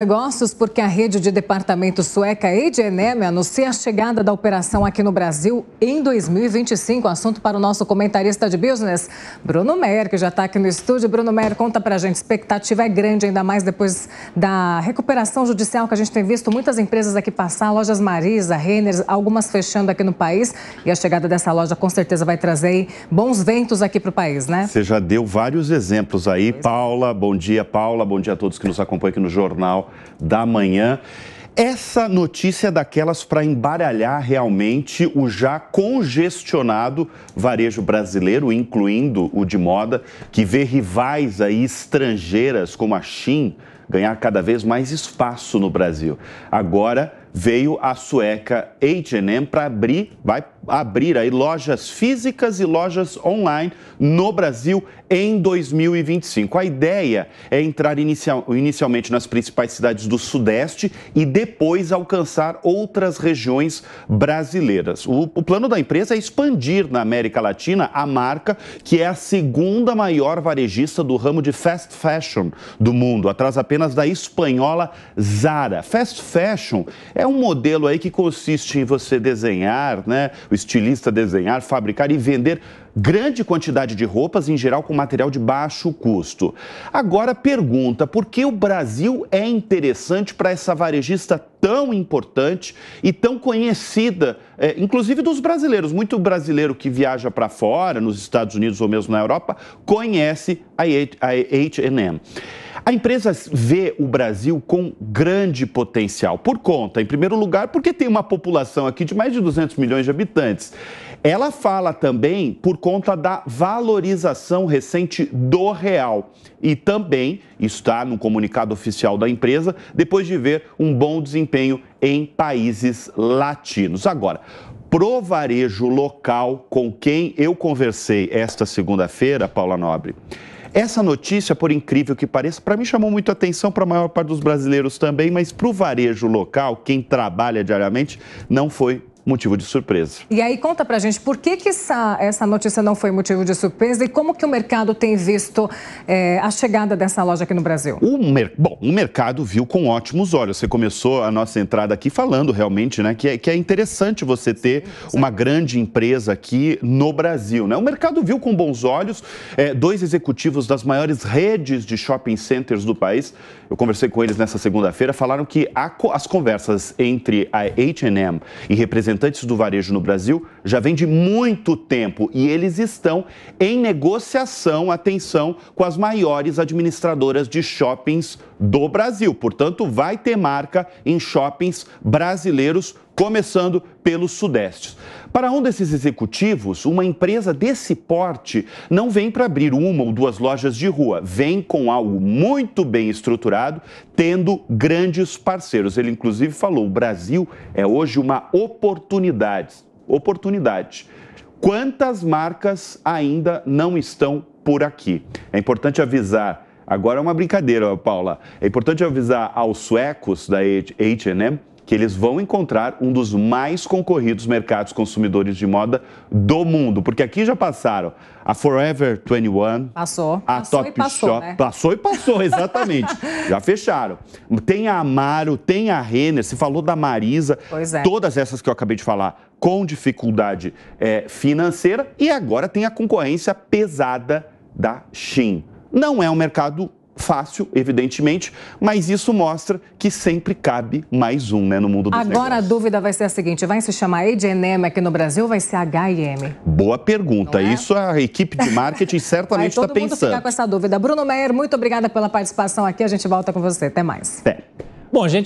Negócios, porque a rede de departamentos sueca Edienem anuncia a chegada da operação aqui no Brasil em 2025. Assunto para o nosso comentarista de business, Bruno Mer, que já está aqui no estúdio. Bruno Mer, conta para a gente, expectativa é grande, ainda mais depois da recuperação judicial que a gente tem visto muitas empresas aqui passar, lojas Marisa, Renner, algumas fechando aqui no país. E a chegada dessa loja com certeza vai trazer bons ventos aqui para o país, né? Você já deu vários exemplos aí. Paula, bom dia, Paula. Bom dia a todos que nos acompanham aqui no Jornal da Manhã. Essa notícia é daquelas para embaralhar realmente o já congestionado varejo brasileiro, incluindo o de moda, que vê rivais aí estrangeiras como a Shein ganhar cada vez mais espaço no Brasil. Agora veio a sueca H&M para abrir, vai abrir aí lojas físicas e lojas online no Brasil em 2025. A ideia é entrar inicial, inicialmente nas principais cidades do Sudeste e depois alcançar outras regiões brasileiras. O, o plano da empresa é expandir na América Latina a marca que é a segunda maior varejista do ramo de fast fashion do mundo, atrás apenas da espanhola Zara. Fast fashion é um modelo aí que consiste em você desenhar, né, o estilista desenhar, fabricar e vender grande quantidade de roupas, em geral com material de baixo custo. Agora pergunta: por que o Brasil é interessante para essa varejista tão importante e tão conhecida, é, inclusive dos brasileiros? Muito brasileiro que viaja para fora, nos Estados Unidos ou mesmo na Europa, conhece a HM. A empresa vê o Brasil com grande potencial, por conta, em primeiro lugar, porque tem uma população aqui de mais de 200 milhões de habitantes. Ela fala também por conta da valorização recente do real e também está no comunicado oficial da empresa, depois de ver um bom desempenho em países latinos. Agora, pro varejo local com quem eu conversei esta segunda-feira, Paula Nobre, essa notícia, por incrível que pareça, para mim chamou muito atenção, para a maior parte dos brasileiros também, mas para o varejo local, quem trabalha diariamente, não foi motivo de surpresa. E aí conta pra gente por que, que essa, essa notícia não foi motivo de surpresa e como que o mercado tem visto é, a chegada dessa loja aqui no Brasil? O mer... Bom, o mercado viu com ótimos olhos. Você começou a nossa entrada aqui falando realmente, né, que é, que é interessante você ter Sim, uma grande empresa aqui no Brasil, né? O mercado viu com bons olhos é, dois executivos das maiores redes de shopping centers do país. Eu conversei com eles nessa segunda-feira, falaram que a, as conversas entre a H&M e representantes representantes do varejo no Brasil já vem de muito tempo e eles estão em negociação, atenção, com as maiores administradoras de shoppings do Brasil. Portanto, vai ter marca em shoppings brasileiros, começando pelos sudestes. Para um desses executivos, uma empresa desse porte não vem para abrir uma ou duas lojas de rua, vem com algo muito bem estruturado, tendo grandes parceiros. Ele, inclusive, falou: o Brasil é hoje uma oportunidade. Oportunidade. Quantas marcas ainda não estão por aqui? É importante avisar. Agora é uma brincadeira, Paula. É importante avisar aos suecos da HM que eles vão encontrar um dos mais concorridos mercados consumidores de moda do mundo. Porque aqui já passaram a Forever 21. Passou. A passou Top passou, Shop. Né? Passou e passou, exatamente. já fecharam. Tem a Amaro, tem a Renner, se falou da Marisa. Pois é. Todas essas que eu acabei de falar com dificuldade é, financeira. E agora tem a concorrência pesada da Shein. Não é um mercado fácil, evidentemente, mas isso mostra que sempre cabe mais um né, no mundo dos Agora a dúvida vai ser a seguinte, vai se chamar H&M aqui no Brasil ou vai ser H&M? Boa pergunta, é? isso a equipe de marketing certamente está pensando. Vai tá todo mundo ficar com essa dúvida. Bruno Meyer, muito obrigada pela participação aqui, a gente volta com você, até mais. Até. Bom, gente...